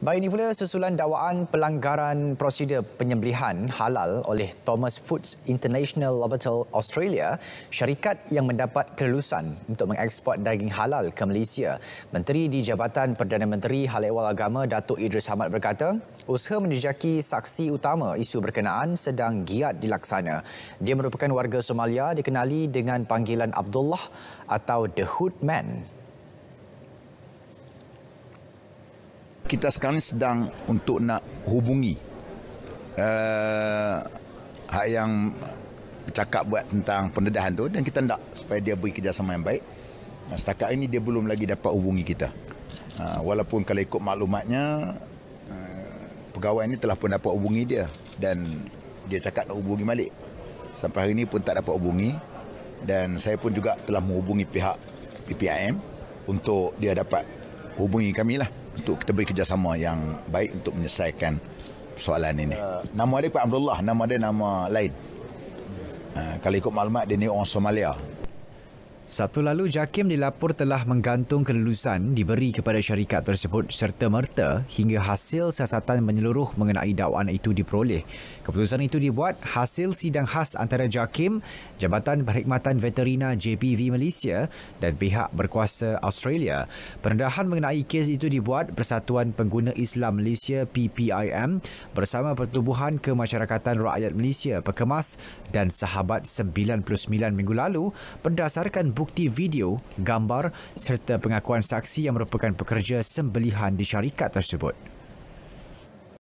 Baik ini pula susulan dakwaan pelanggaran prosedur penyembelihan halal oleh Thomas Foods International Laboratory Australia, syarikat yang mendapat kelulusan untuk mengeksport daging halal ke Malaysia. Menteri di Jabatan Perdana Menteri Hal Ehwal Agama Datuk Idris Ahmad berkata, usaha menjejaki saksi utama isu berkenaan sedang giat dilaksana. Dia merupakan warga Somalia dikenali dengan panggilan Abdullah atau The Hood Man. kita sekarang ni sedang untuk nak hubungi uh, hak yang cakap buat tentang pendedahan tu dan kita nak supaya dia beri kerjasama yang baik setakat ini dia belum lagi dapat hubungi kita uh, walaupun kalau ikut maklumatnya uh, pegawai ini telah pun dapat hubungi dia dan dia cakap nak hubungi balik sampai hari ini pun tak dapat hubungi dan saya pun juga telah menghubungi pihak PPIM untuk dia dapat hubungi kami lah untuk kita beri kerjasama yang baik untuk menyelesaikan persoalan ini. Ya. Nama dia Pak Abdullah, nama dia nama lain. Uh, kalau ikut maklumat dia ni orang Somalia. Sabtu lalu, Jakim dilaporkan telah menggantung kelulusan diberi kepada syarikat tersebut serta merta hingga hasil siasatan menyeluruh mengenai dakwaan itu diperoleh. Keputusan itu dibuat hasil sidang khas antara Jakim, Jabatan Perkhidmatan Veterina JPV Malaysia dan pihak berkuasa Australia. Pendahan mengenai kes itu dibuat Persatuan Pengguna Islam Malaysia PPIM bersama Pertubuhan Kemasyarakatan Rakyat Malaysia Pekemas dan Sahabat 99 minggu lalu berdasarkan bukti video, gambar serta pengakuan saksi yang merupakan pekerja sembelihan di syarikat tersebut.